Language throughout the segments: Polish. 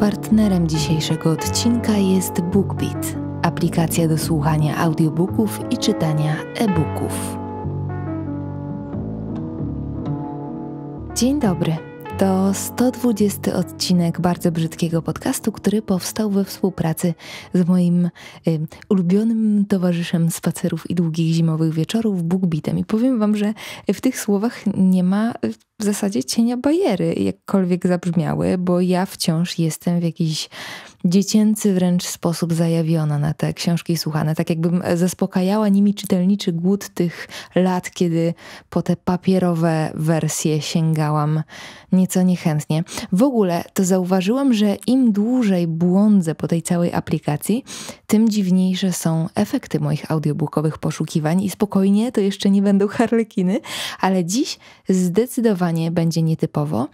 Partnerem dzisiejszego odcinka jest BookBeat, aplikacja do słuchania audiobooków i czytania e-booków. Dzień dobry. To 120 odcinek bardzo brzydkiego podcastu, który powstał we współpracy z moim y, ulubionym towarzyszem spacerów i długich zimowych wieczorów, BookBeatem. I powiem Wam, że w tych słowach nie ma y, w zasadzie cienia bariery, jakkolwiek zabrzmiały, bo ja wciąż jestem w jakiś dziecięcy wręcz sposób zajawiona na te książki słuchane. Tak jakbym e, zaspokajała nimi czytelniczy głód tych lat, kiedy po te papierowe wersje sięgałam nieco niechętnie. W ogóle to zauważyłam, że im dłużej błądzę po tej całej aplikacji, tym dziwniejsze są efekty moich audiobookowych poszukiwań i spokojnie, to jeszcze nie będą harlekiny, ale dziś zdecydowanie będzie nietypowo,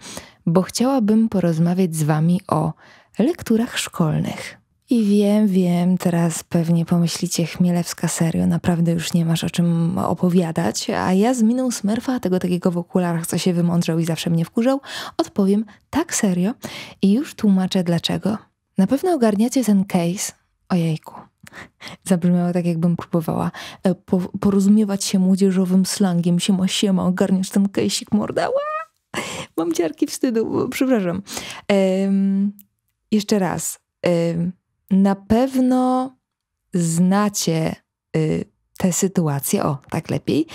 bo chciałabym porozmawiać z Wami o lekturach szkolnych. I wiem, wiem, teraz pewnie pomyślicie, Chmielewska serio, naprawdę już nie masz o czym opowiadać, a ja z miną Smurfa, tego takiego w okularach, co się wymądrzał i zawsze mnie wkurzał, odpowiem tak serio i już tłumaczę dlaczego. Na pewno ogarniacie ten case, ojejku, zabrzmiało tak, jakbym próbowała e, po, porozumiewać się młodzieżowym slangiem. Siema, siema, ogarniasz ten kejsik morda. Ła! Mam ciarki wstydu, przepraszam. jeszcze raz. na pewno znacie y, tę sytuację, o, tak lepiej.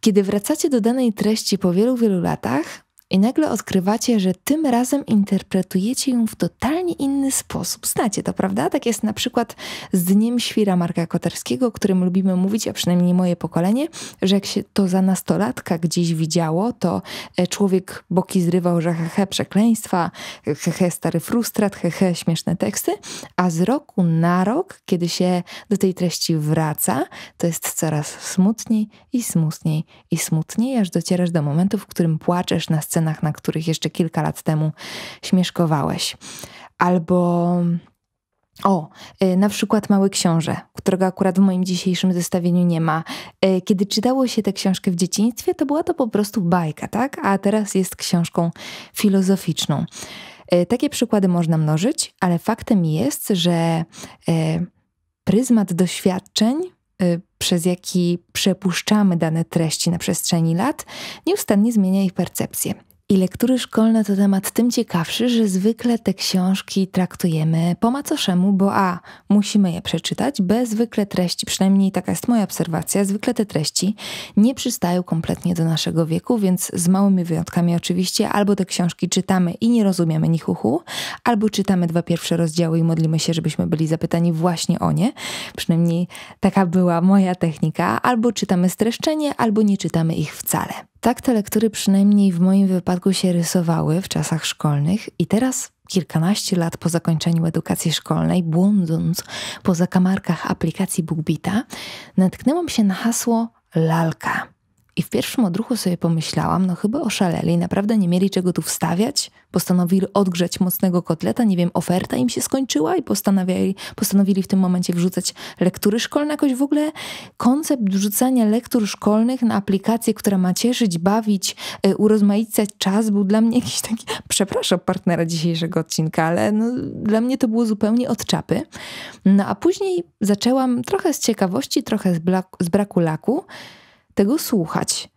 Kiedy wracacie do danej treści po wielu, wielu latach, i nagle odkrywacie, że tym razem interpretujecie ją w totalnie inny sposób. Znacie to, prawda? Tak jest na przykład z Dniem Świra Marka Koterskiego, o którym lubimy mówić, a przynajmniej moje pokolenie, że jak się to za nastolatka gdzieś widziało, to e, człowiek boki zrywał, że hehe przekleństwa, hehe stary frustrat, hehe śmieszne teksty, a z roku na rok, kiedy się do tej treści wraca, to jest coraz smutniej i smutniej i smutniej, aż docierasz do momentu, w którym płaczesz na scenę na których jeszcze kilka lat temu śmieszkowałeś. Albo o, y, na przykład Mały Książę, którego akurat w moim dzisiejszym zestawieniu nie ma. Y, kiedy czytało się tę książkę w dzieciństwie, to była to po prostu bajka, tak? A teraz jest książką filozoficzną. Y, takie przykłady można mnożyć, ale faktem jest, że pryzmat doświadczeń, przez jaki przepuszczamy dane treści na przestrzeni lat, nieustannie zmienia ich percepcję. I lektury szkolne to temat tym ciekawszy, że zwykle te książki traktujemy po macoszemu, bo a. musimy je przeczytać, b. zwykle treści, przynajmniej taka jest moja obserwacja, zwykle te treści nie przystają kompletnie do naszego wieku, więc z małymi wyjątkami oczywiście albo te książki czytamy i nie rozumiemy nich uchu, albo czytamy dwa pierwsze rozdziały i modlimy się, żebyśmy byli zapytani właśnie o nie, przynajmniej taka była moja technika, albo czytamy streszczenie, albo nie czytamy ich wcale. Tak te lektury przynajmniej w moim wypadku przypadku się rysowały w czasach szkolnych i teraz, kilkanaście lat po zakończeniu edukacji szkolnej, błądząc po zakamarkach aplikacji BookBita, natknęłam się na hasło lalka. I w pierwszym odruchu sobie pomyślałam, no chyba oszaleli, naprawdę nie mieli czego tu wstawiać. Postanowili odgrzeć mocnego kotleta, nie wiem, oferta im się skończyła i postanowili, postanowili w tym momencie wrzucać lektury szkolne. Jakoś w ogóle koncept wrzucania lektur szkolnych na aplikację, która ma cieszyć, bawić, e, urozmaicać czas, był dla mnie jakiś taki, przepraszam partnera dzisiejszego odcinka, ale no, dla mnie to było zupełnie od czapy. No a później zaczęłam trochę z ciekawości, trochę z, z braku laku tego słuchać.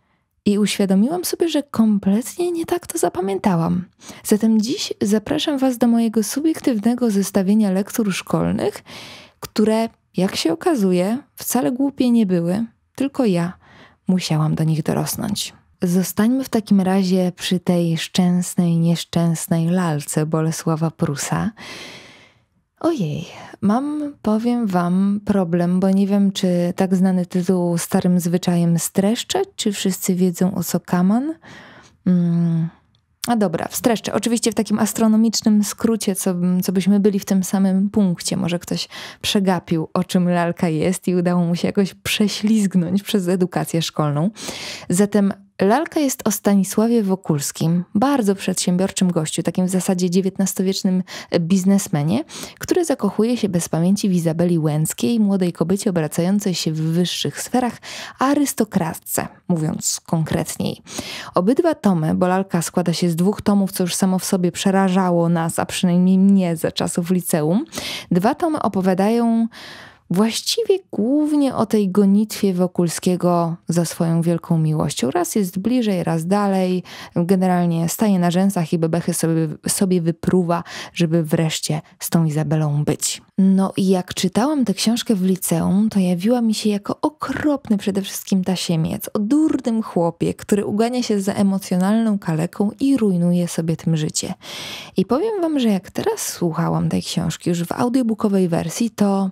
I uświadomiłam sobie, że kompletnie nie tak to zapamiętałam. Zatem dziś zapraszam Was do mojego subiektywnego zestawienia lektur szkolnych, które, jak się okazuje, wcale głupie nie były, tylko ja musiałam do nich dorosnąć. Zostańmy w takim razie przy tej szczęsnej, nieszczęsnej lalce Bolesława Prusa. Ojej, mam, powiem Wam, problem, bo nie wiem, czy tak znany tytuł starym zwyczajem streszczę, czy wszyscy wiedzą o Sokaman. Mm. A dobra, streszczę. Oczywiście w takim astronomicznym skrócie, co, co byśmy byli w tym samym punkcie. Może ktoś przegapił, o czym lalka jest i udało mu się jakoś prześlizgnąć przez edukację szkolną. Zatem Lalka jest o Stanisławie Wokulskim, bardzo przedsiębiorczym gościu, takim w zasadzie XIX-wiecznym e, biznesmenie, który zakochuje się bez pamięci w Izabeli Łęckiej, młodej kobiecie obracającej się w wyższych sferach, arystokratce, mówiąc konkretniej. Obydwa tomy, bo lalka składa się z dwóch tomów, co już samo w sobie przerażało nas, a przynajmniej mnie za czasów liceum, dwa tomy opowiadają właściwie głównie o tej gonitwie Wokulskiego za swoją wielką miłością. Raz jest bliżej, raz dalej. Generalnie staje na rzęsach i bebechy sobie, sobie wypruwa, żeby wreszcie z tą Izabelą być. No i jak czytałam tę książkę w liceum, to jawiła mi się jako okropny przede wszystkim tasiemiec o durnym chłopie, który ugania się za emocjonalną kaleką i rujnuje sobie tym życie. I powiem wam, że jak teraz słuchałam tej książki już w audiobookowej wersji, to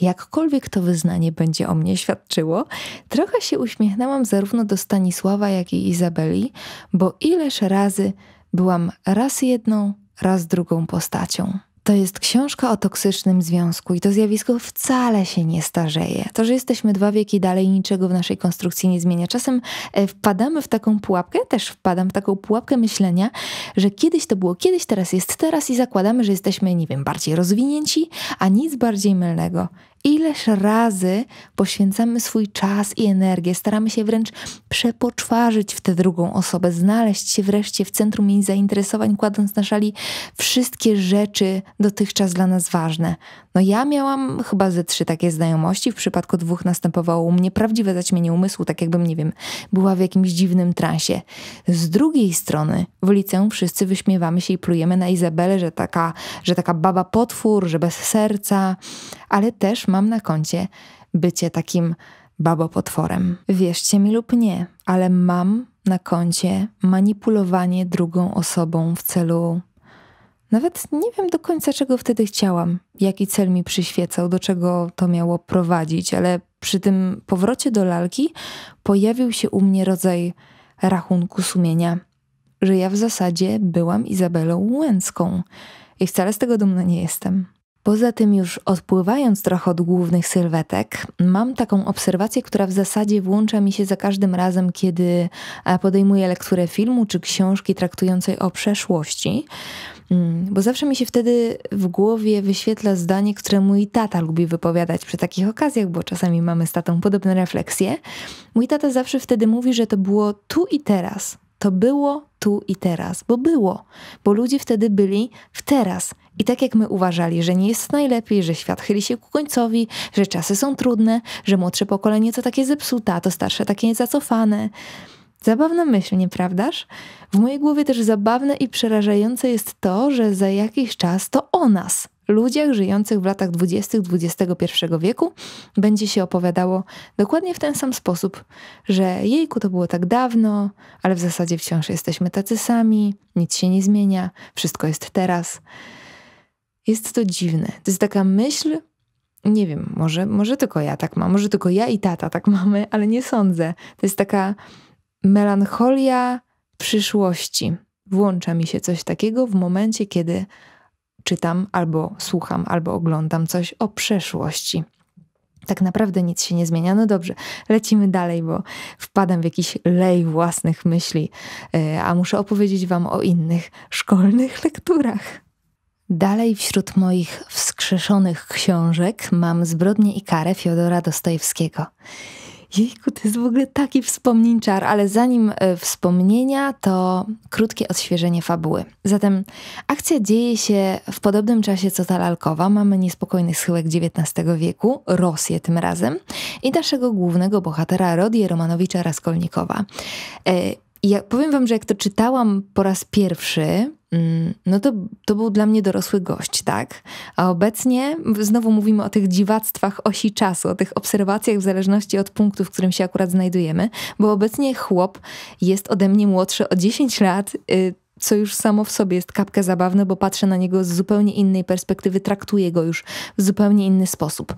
jakkolwiek to wyznanie będzie o mnie świadczyło, trochę się uśmiechnęłam zarówno do Stanisława, jak i Izabeli, bo ileż razy byłam raz jedną, raz drugą postacią. To jest książka o toksycznym związku i to zjawisko wcale się nie starzeje. To, że jesteśmy dwa wieki dalej, niczego w naszej konstrukcji nie zmienia. Czasem e, wpadamy w taką pułapkę, też wpadam w taką pułapkę myślenia, że kiedyś to było kiedyś, teraz jest teraz i zakładamy, że jesteśmy, nie wiem, bardziej rozwinięci, a nic bardziej mylnego ileż razy poświęcamy swój czas i energię, staramy się wręcz przepoczwarzyć w tę drugą osobę, znaleźć się wreszcie w centrum jej zainteresowań, kładąc na szali wszystkie rzeczy dotychczas dla nas ważne. No ja miałam chyba ze trzy takie znajomości, w przypadku dwóch następowało u mnie prawdziwe zaćmienie umysłu, tak jakbym, nie wiem, była w jakimś dziwnym transie. Z drugiej strony w liceum wszyscy wyśmiewamy się i plujemy na Izabelę, że taka, że taka baba potwór, że bez serca, ale też ma mam na koncie bycie takim babopotworem. Wierzcie mi lub nie, ale mam na koncie manipulowanie drugą osobą w celu. Nawet nie wiem do końca, czego wtedy chciałam, jaki cel mi przyświecał, do czego to miało prowadzić, ale przy tym powrocie do lalki pojawił się u mnie rodzaj rachunku sumienia, że ja w zasadzie byłam Izabelą Łęcką i wcale z tego dumna nie jestem. Poza tym, już odpływając trochę od głównych sylwetek, mam taką obserwację, która w zasadzie włącza mi się za każdym razem, kiedy e, podejmuję lekturę filmu czy książki traktującej o przeszłości, mm, bo zawsze mi się wtedy w głowie wyświetla zdanie, które mój tata lubi wypowiadać przy takich okazjach, bo czasami mamy z tatą podobne refleksje. Mój tata zawsze wtedy mówi, że to było tu i teraz. To było tu i teraz, bo było, bo ludzie wtedy byli w teraz i tak jak my uważali, że nie jest najlepiej, że świat chyli się ku końcowi, że czasy są trudne, że młodsze pokolenie to takie zepsute, a to starsze takie zacofane. Zabawna myśl, nieprawdaż? W mojej głowie też zabawne i przerażające jest to, że za jakiś czas to o nas, ludziach żyjących w latach 20. XXI wieku, będzie się opowiadało dokładnie w ten sam sposób, że jejku to było tak dawno, ale w zasadzie wciąż jesteśmy tacy sami, nic się nie zmienia, wszystko jest teraz. Jest to dziwne. To jest taka myśl, nie wiem, może, może tylko ja tak mam, może tylko ja i tata tak mamy, ale nie sądzę. To jest taka melancholia przyszłości. Włącza mi się coś takiego w momencie, kiedy czytam albo słucham, albo oglądam coś o przeszłości. Tak naprawdę nic się nie zmienia. No dobrze, lecimy dalej, bo wpadam w jakiś lej własnych myśli, e, a muszę opowiedzieć Wam o innych szkolnych lekturach. Dalej wśród moich wskrzeszonych książek mam Zbrodnię i karę Fiodora Dostojewskiego. Jejku, to jest w ogóle taki wspomnienczar, ale zanim e, wspomnienia, to krótkie odświeżenie fabuły. Zatem akcja dzieje się w podobnym czasie co ta lalkowa. Mamy niespokojny schyłek XIX wieku, Rosję tym razem, i naszego głównego bohatera Rodię Romanowicza Raskolnikowa. E, ja powiem wam, że jak to czytałam po raz pierwszy, Mm, no to, to był dla mnie dorosły gość, tak? A obecnie znowu mówimy o tych dziwactwach osi czasu, o tych obserwacjach w zależności od punktu, w którym się akurat znajdujemy, bo obecnie chłop jest ode mnie młodszy o 10 lat. Y, co już samo w sobie jest kapkę zabawne, bo patrzę na niego z zupełnie innej perspektywy, traktuję go już w zupełnie inny sposób.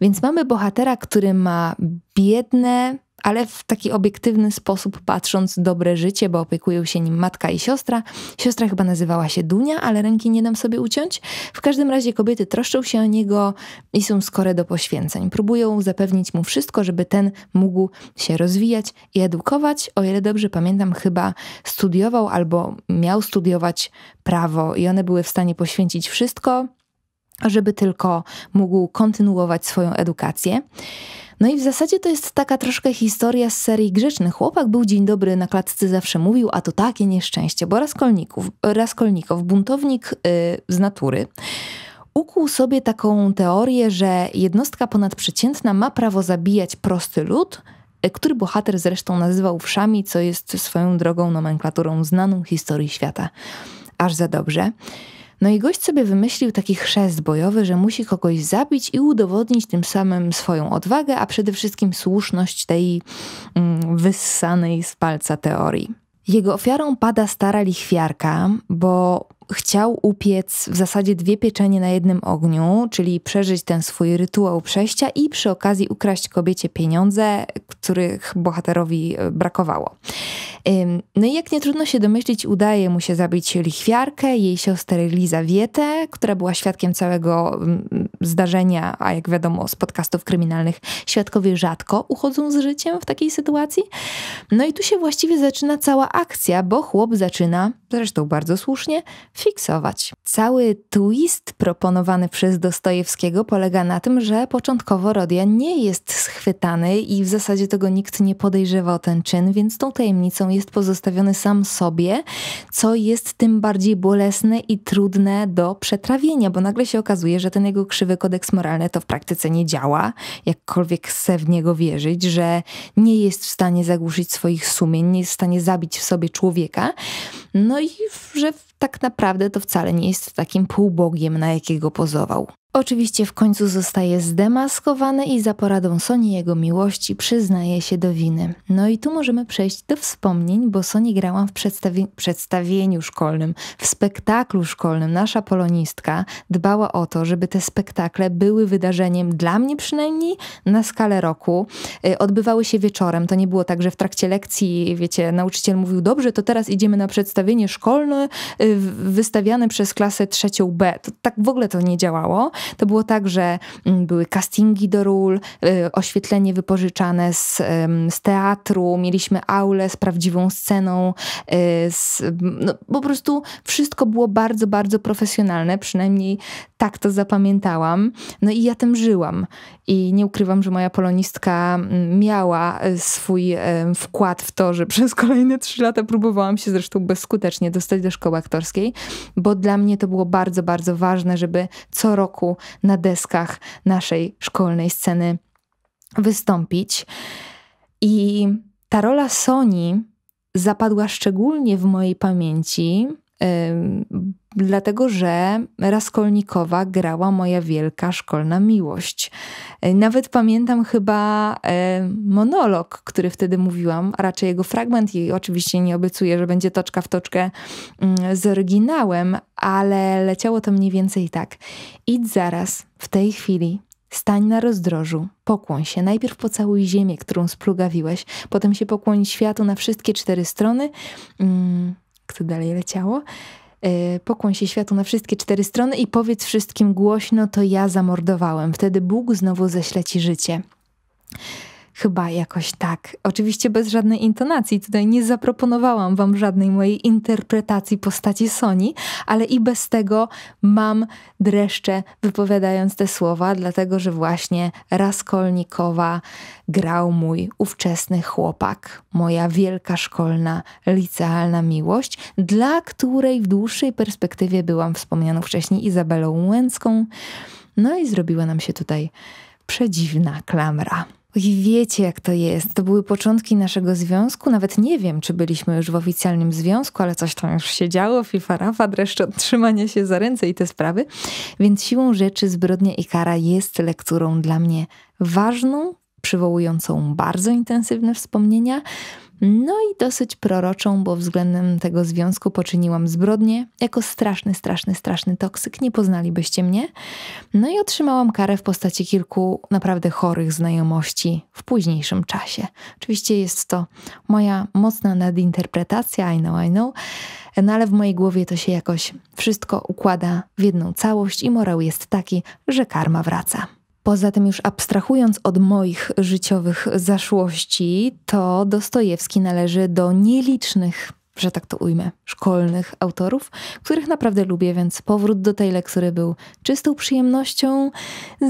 Więc mamy bohatera, który ma biedne, ale w taki obiektywny sposób patrząc dobre życie, bo opiekują się nim matka i siostra. Siostra chyba nazywała się Dunia, ale ręki nie dam sobie uciąć. W każdym razie kobiety troszczą się o niego i są skore do poświęceń. Próbują zapewnić mu wszystko, żeby ten mógł się rozwijać i edukować. O ile dobrze pamiętam, chyba studiował albo miał studiować prawo i one były w stanie poświęcić wszystko, żeby tylko mógł kontynuować swoją edukację. No i w zasadzie to jest taka troszkę historia z serii Grzeczny chłopak był dzień dobry na klatce zawsze mówił, a to takie nieszczęście, bo Raskolników, raskolników, buntownik yy, z natury, ukuł sobie taką teorię, że jednostka ponadprzeciętna ma prawo zabijać prosty lud, y, który bohater zresztą nazywał wszami, co jest swoją drogą nomenklaturą znaną historii świata. Aż za dobrze. No i gość sobie wymyślił taki chrzest bojowy, że musi kogoś zabić i udowodnić tym samym swoją odwagę, a przede wszystkim słuszność tej mm, wyssanej z palca teorii. Jego ofiarą pada stara lichwiarka, bo chciał upiec w zasadzie dwie pieczenie na jednym ogniu, czyli przeżyć ten swój rytuał przejścia i przy okazji ukraść kobiecie pieniądze, których bohaterowi e, brakowało. No i jak nie trudno się domyślić, udaje mu się zabić lichwiarkę, jej siostrę Lizawietę, która była świadkiem całego zdarzenia, a jak wiadomo z podcastów kryminalnych, świadkowie rzadko uchodzą z życiem w takiej sytuacji. No i tu się właściwie zaczyna cała akcja, bo chłop zaczyna, zresztą bardzo słusznie, fiksować. Cały twist proponowany przez Dostojewskiego polega na tym, że początkowo Rodia nie jest schwytany i w zasadzie tego nikt nie podejrzewa o ten czyn, więc tą tajemnicą jest pozostawiony sam sobie, co jest tym bardziej bolesne i trudne do przetrawienia, bo nagle się okazuje, że ten jego krzywy prawdziwy kodeks moralny, to w praktyce nie działa, jakkolwiek chce w niego wierzyć, że nie jest w stanie zagłuszyć swoich sumień, nie jest w stanie zabić w sobie człowieka, no i że tak naprawdę to wcale nie jest takim półbogiem, na jakiego pozował. Oczywiście w końcu zostaje zdemaskowany i za poradą Soni jego miłości przyznaje się do winy. No i tu możemy przejść do wspomnień, bo Sony grałam w przedstawi przedstawieniu szkolnym, w spektaklu szkolnym. Nasza polonistka dbała o to, żeby te spektakle były wydarzeniem dla mnie przynajmniej na skalę roku. Y, odbywały się wieczorem, to nie było tak, że w trakcie lekcji, wiecie, nauczyciel mówił, dobrze, to teraz idziemy na przedstawienie szkolne, y, wystawiany przez klasę trzecią B. To, tak w ogóle to nie działało. To było tak, że mm, były castingi do ról, y, oświetlenie wypożyczane z, z teatru, mieliśmy aulę z prawdziwą sceną, y, z, no, po prostu wszystko było bardzo, bardzo profesjonalne, przynajmniej tak to zapamiętałam. No i ja tym żyłam. I nie ukrywam, że moja polonistka mm, miała y, swój wkład w to, że przez kolejne trzy lata próbowałam się zresztą bezskutecznie dostać do szkoły aktorskiej bo dla mnie to było bardzo, bardzo ważne, żeby co roku na deskach naszej szkolnej sceny wystąpić. I ta rola Sony zapadła szczególnie w mojej pamięci dlatego że Raskolnikowa grała moja wielka szkolna miłość. E, nawet pamiętam chyba e, monolog, który wtedy mówiłam, a raczej jego fragment, jej oczywiście nie obiecuję, że będzie toczka w toczkę mm, z oryginałem, ale leciało to mniej więcej tak. Idź zaraz, w tej chwili, Stań na rozdrożu, pokłoń się, najpierw pocałuj ziemię, którą splugawiłeś, potem się pokłoń światu na wszystkie cztery strony, mm, co dalej leciało. E, pokłoń się światu na wszystkie cztery strony i powiedz wszystkim głośno, to ja zamordowałem. Wtedy Bóg znowu ześle ci życie. Chyba jakoś tak. Oczywiście bez żadnej intonacji. Tutaj nie zaproponowałam wam żadnej mojej interpretacji postaci Sony, ale i bez tego mam dreszcze wypowiadając te słowa, dlatego że właśnie Raskolnikowa grał mój ówczesny chłopak, moja wielka szkolna, licealna miłość, dla której w dłuższej perspektywie byłam wspomnianą wcześniej Izabelą Łęcką. No i zrobiła nam się tutaj przedziwna klamra. Oj, wiecie jak to jest. To były początki naszego związku. Nawet nie wiem, czy byliśmy już w oficjalnym związku, ale coś tam już się działo. Fifarafa, dreszcz trzymanie się za ręce i te sprawy. Więc siłą rzeczy Zbrodnia i Kara jest lekturą dla mnie ważną, przywołującą bardzo intensywne wspomnienia, no i dosyć proroczą, bo względem tego związku poczyniłam zbrodnię. Jako straszny, straszny, straszny toksyk nie poznalibyście mnie. No i otrzymałam karę w postaci kilku naprawdę chorych znajomości w późniejszym czasie. Oczywiście jest to moja mocna nadinterpretacja, I know, I know, no ale w mojej głowie to się jakoś wszystko układa w jedną całość i morał jest taki, że karma wraca. Poza tym, już abstrahując od moich życiowych zaszłości, to Dostojewski należy do nielicznych, że tak to ujmę, szkolnych autorów, których naprawdę lubię, więc powrót do tej lektury był czystą przyjemnością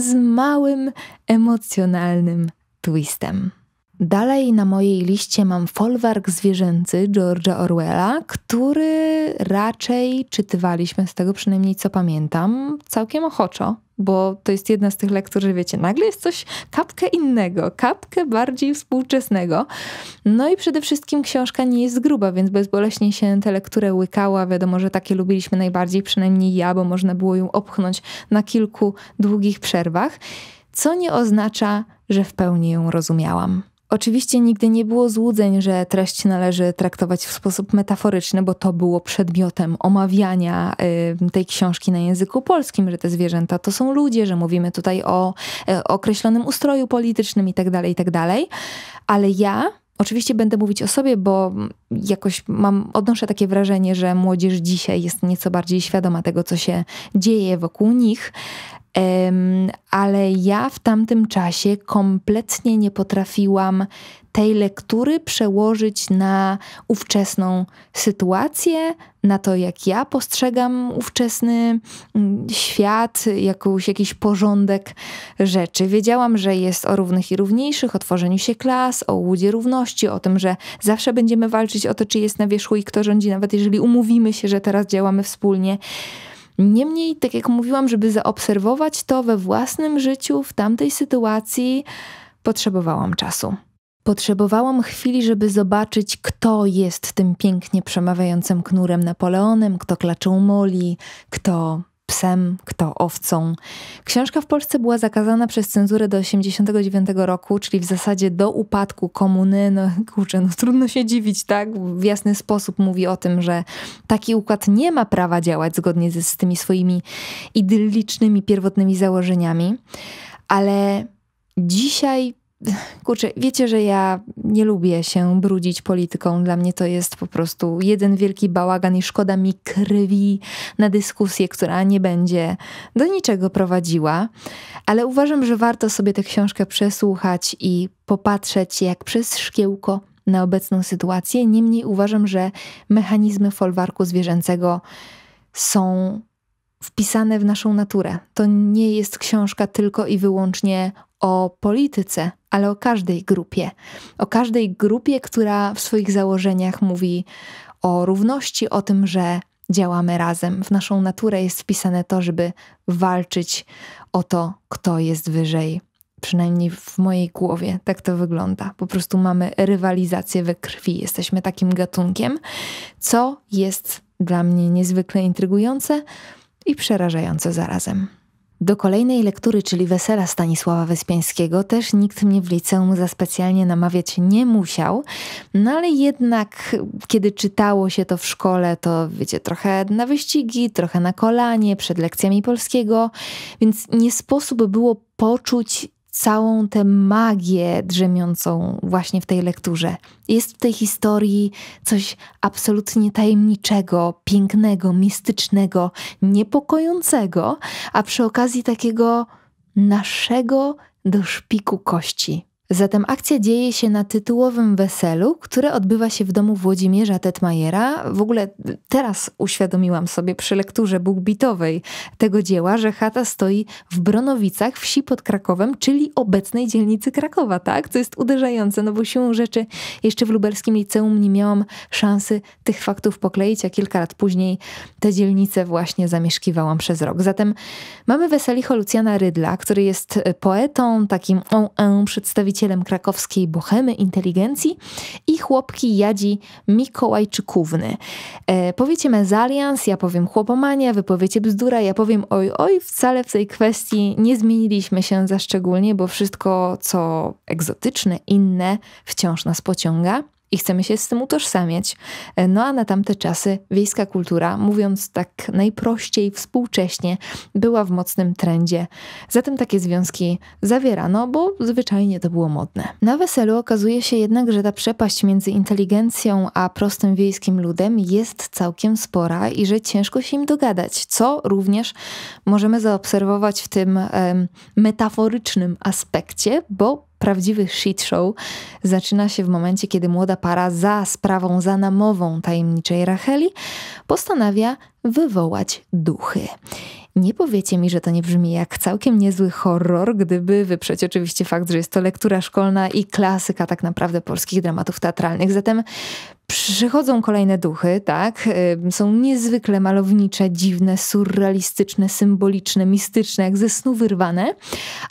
z małym emocjonalnym twistem. Dalej na mojej liście mam folwark zwierzęcy George'a Orwella, który raczej czytywaliśmy, z tego przynajmniej co pamiętam, całkiem ochoczo bo to jest jedna z tych lektur, że wiecie, nagle jest coś kapkę innego, kapkę bardziej współczesnego. No i przede wszystkim książka nie jest gruba, więc bezboleśnie się tę lekturę łykała. Wiadomo, że takie lubiliśmy najbardziej, przynajmniej ja, bo można było ją opchnąć na kilku długich przerwach, co nie oznacza, że w pełni ją rozumiałam. Oczywiście nigdy nie było złudzeń, że treść należy traktować w sposób metaforyczny, bo to było przedmiotem omawiania tej książki na języku polskim, że te zwierzęta to są ludzie, że mówimy tutaj o e, określonym ustroju politycznym itd., tak itd. Tak Ale ja Oczywiście będę mówić o sobie, bo jakoś mam, odnoszę takie wrażenie, że młodzież dzisiaj jest nieco bardziej świadoma tego, co się dzieje wokół nich ale ja w tamtym czasie kompletnie nie potrafiłam tej lektury przełożyć na ówczesną sytuację, na to, jak ja postrzegam ówczesny mm, świat, jakąś, jakiś porządek rzeczy. Wiedziałam, że jest o równych i równiejszych, o tworzeniu się klas, o łudzie równości, o tym, że zawsze będziemy walczyć o to, czy jest na wierzchu i kto rządzi, nawet jeżeli umówimy się, że teraz działamy wspólnie. Niemniej, tak jak mówiłam, żeby zaobserwować to we własnym życiu, w tamtej sytuacji, potrzebowałam czasu. Potrzebowałam chwili, żeby zobaczyć, kto jest tym pięknie przemawiającym knurem Napoleonem, kto klaczył moli, kto psem, kto owcą. Książka w Polsce była zakazana przez cenzurę do 89 roku, czyli w zasadzie do upadku komuny. No kurczę, no trudno się dziwić, tak? W jasny sposób mówi o tym, że taki układ nie ma prawa działać zgodnie z, z tymi swoimi idyllicznymi, pierwotnymi założeniami. Ale dzisiaj kurczę, wiecie, że ja nie lubię się brudzić polityką. Dla mnie to jest po prostu jeden wielki bałagan i szkoda mi krwi na dyskusję, która nie będzie do niczego prowadziła. Ale uważam, że warto sobie tę książkę przesłuchać i popatrzeć jak przez szkiełko na obecną sytuację. Niemniej uważam, że mechanizmy folwarku zwierzęcego są wpisane w naszą naturę. To nie jest książka tylko i wyłącznie o polityce, ale o każdej grupie. O każdej grupie, która w swoich założeniach mówi o równości, o tym, że działamy razem. W naszą naturę jest wpisane to, żeby walczyć o to, kto jest wyżej. Przynajmniej w mojej głowie tak to wygląda. Po prostu mamy rywalizację we krwi, jesteśmy takim gatunkiem, co jest dla mnie niezwykle intrygujące i przerażające zarazem. Do kolejnej lektury, czyli Wesela Stanisława Wyspiańskiego, też nikt mnie w liceum za specjalnie namawiać nie musiał, no ale jednak kiedy czytało się to w szkole, to wiecie, trochę na wyścigi, trochę na kolanie, przed lekcjami polskiego, więc nie sposób było poczuć całą tę magię drzemiącą właśnie w tej lekturze. Jest w tej historii coś absolutnie tajemniczego, pięknego, mistycznego, niepokojącego, a przy okazji takiego naszego do szpiku kości. Zatem akcja dzieje się na tytułowym weselu, które odbywa się w domu Włodzimierza Tetmajera. W ogóle teraz uświadomiłam sobie przy lekturze bookbitowej tego dzieła, że chata stoi w Bronowicach, wsi pod Krakowem, czyli obecnej dzielnicy Krakowa, tak? Co jest uderzające, no bo siłą rzeczy jeszcze w lubelskim liceum nie miałam szansy tych faktów pokleić, a kilka lat później tę dzielnicę właśnie zamieszkiwałam przez rok. Zatem mamy weselicho Lucjana Rydla, który jest poetą, takim on, on przedstawicielem założycielem krakowskiej Bohemy Inteligencji i chłopki Jadzi Mikołajczykówny. E, powiecie mezalians, ja powiem chłopomania, wy powiecie bzdura, ja powiem oj, oj, wcale w tej kwestii nie zmieniliśmy się za szczególnie, bo wszystko co egzotyczne, inne wciąż nas pociąga i chcemy się z tym utożsamiać. E, no a na tamte czasy wiejska kultura, mówiąc tak najprościej, współcześnie, była w mocnym trendzie. Zatem takie związki zawierano, bo zwyczajnie to było modne. Na weselu okazuje się jednak, że ta przepaść między inteligencją a prostym wiejskim ludem jest całkiem spora i że ciężko się im dogadać, co również możemy zaobserwować w tym em, metaforycznym aspekcie, bo prawdziwy shit show zaczyna się w momencie, kiedy młoda para za sprawą zanamową tajemniczej Racheli postanawia wywołać duchy. Nie powiecie mi, że to nie brzmi jak całkiem niezły horror, gdyby wyprzeć oczywiście fakt, że jest to lektura szkolna i klasyka tak naprawdę polskich dramatów teatralnych. Zatem Przychodzą kolejne duchy, tak? Są niezwykle malownicze, dziwne, surrealistyczne, symboliczne, mistyczne, jak ze snu wyrwane,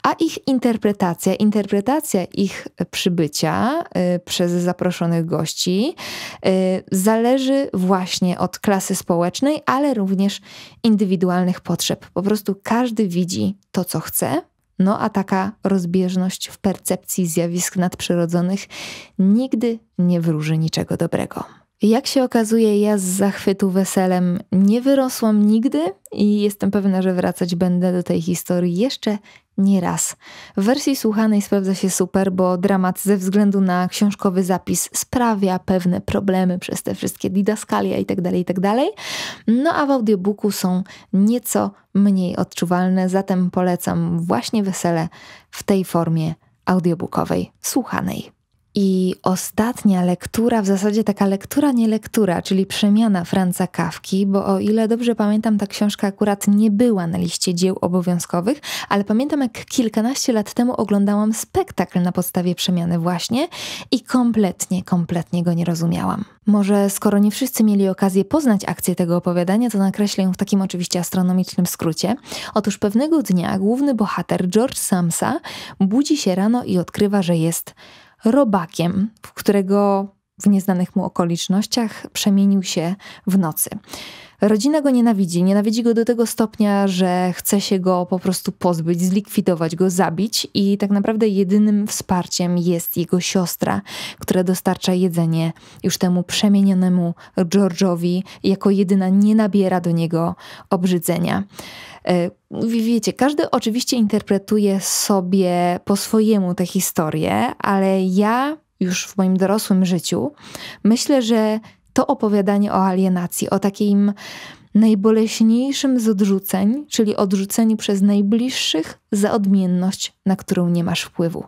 a ich interpretacja, interpretacja ich przybycia y, przez zaproszonych gości y, zależy właśnie od klasy społecznej, ale również indywidualnych potrzeb. Po prostu każdy widzi to, co chce, no a taka rozbieżność w percepcji zjawisk nadprzyrodzonych nigdy nie wróży niczego dobrego. Jak się okazuje, ja z zachwytu weselem nie wyrosłam nigdy i jestem pewna, że wracać będę do tej historii jeszcze nieraz. W wersji słuchanej sprawdza się super, bo dramat ze względu na książkowy zapis sprawia pewne problemy przez te wszystkie didaskalia itd., tak itd. Tak no a w audiobooku są nieco mniej odczuwalne, zatem polecam właśnie wesele w tej formie audiobookowej, słuchanej. I ostatnia lektura, w zasadzie taka lektura, nie lektura, czyli przemiana Franca Kawki, bo o ile dobrze pamiętam, ta książka akurat nie była na liście dzieł obowiązkowych, ale pamiętam, jak kilkanaście lat temu oglądałam spektakl na podstawie przemiany właśnie i kompletnie, kompletnie go nie rozumiałam. Może skoro nie wszyscy mieli okazję poznać akcję tego opowiadania, to nakreślę ją w takim oczywiście astronomicznym skrócie. Otóż pewnego dnia główny bohater George Samsa budzi się rano i odkrywa, że jest robakiem, w którego w nieznanych mu okolicznościach przemienił się w nocy. Rodzina go nienawidzi. Nienawidzi go do tego stopnia, że chce się go po prostu pozbyć, zlikwidować go, zabić, i tak naprawdę jedynym wsparciem jest jego siostra, która dostarcza jedzenie już temu przemienionemu George'owi, jako jedyna nie nabiera do niego obrzydzenia. E, wiecie, każdy oczywiście interpretuje sobie po swojemu tę historię, ale ja już w moim dorosłym życiu, myślę, że to opowiadanie o alienacji, o takim najboleśniejszym z odrzuceń, czyli odrzuceniu przez najbliższych za odmienność, na którą nie masz wpływu.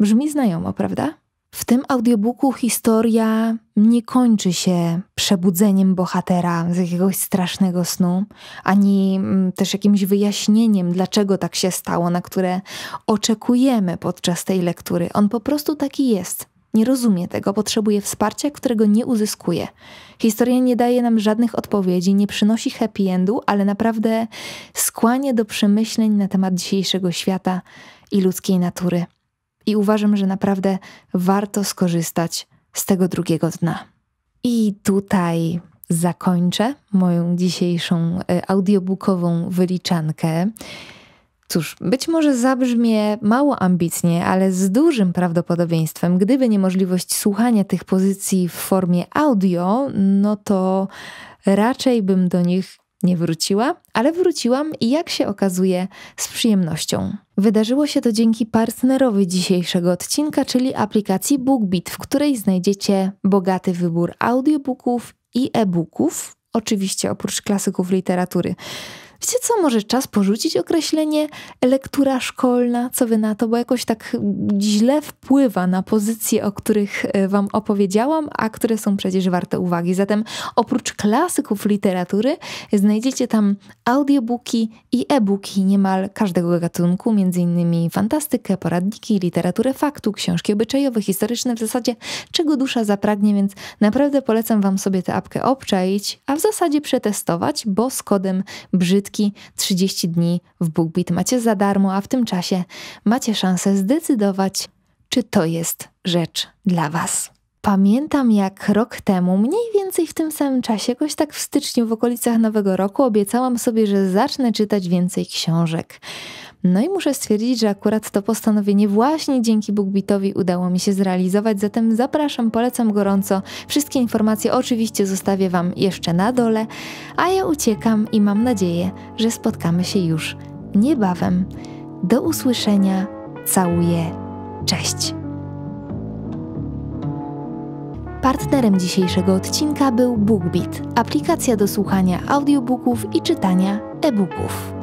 Brzmi znajomo, prawda? W tym audiobooku historia nie kończy się przebudzeniem bohatera z jakiegoś strasznego snu, ani mm, też jakimś wyjaśnieniem, dlaczego tak się stało, na które oczekujemy podczas tej lektury. On po prostu taki jest. Nie rozumie tego, potrzebuje wsparcia, którego nie uzyskuje. Historia nie daje nam żadnych odpowiedzi, nie przynosi happy endu, ale naprawdę skłania do przemyśleń na temat dzisiejszego świata i ludzkiej natury. I uważam, że naprawdę warto skorzystać z tego drugiego dna. I tutaj zakończę moją dzisiejszą e, audiobookową wyliczankę. Cóż, być może zabrzmie mało ambitnie, ale z dużym prawdopodobieństwem, gdyby nie możliwość słuchania tych pozycji w formie audio, no to raczej bym do nich nie wróciła, ale wróciłam i jak się okazuje, z przyjemnością. Wydarzyło się to dzięki partnerowi dzisiejszego odcinka, czyli aplikacji BookBeat, w której znajdziecie bogaty wybór audiobooków i e-booków, oczywiście oprócz klasyków literatury. Wiecie co, może czas porzucić określenie lektura szkolna? Co wy na to? Bo jakoś tak źle wpływa na pozycje, o których e, wam opowiedziałam, a które są przecież warte uwagi. Zatem oprócz klasyków literatury znajdziecie tam audiobooki i e-booki niemal każdego gatunku, m.in. fantastykę, poradniki, literaturę faktu, książki obyczajowe, historyczne w zasadzie, czego dusza zapragnie, więc naprawdę polecam wam sobie tę apkę obczaić, a w zasadzie przetestować, bo z kodem brzydki 30 dni w BookBeat macie za darmo, a w tym czasie macie szansę zdecydować, czy to jest rzecz dla Was. Pamiętam jak rok temu, mniej więcej w tym samym czasie, jakoś tak w styczniu, w okolicach Nowego Roku, obiecałam sobie, że zacznę czytać więcej książek. No i muszę stwierdzić, że akurat to postanowienie właśnie dzięki BookBeatowi udało mi się zrealizować, zatem zapraszam, polecam gorąco. Wszystkie informacje oczywiście zostawię Wam jeszcze na dole, a ja uciekam i mam nadzieję, że spotkamy się już niebawem. Do usłyszenia, całuję, cześć! Partnerem dzisiejszego odcinka był BookBeat, aplikacja do słuchania audiobooków i czytania e-booków.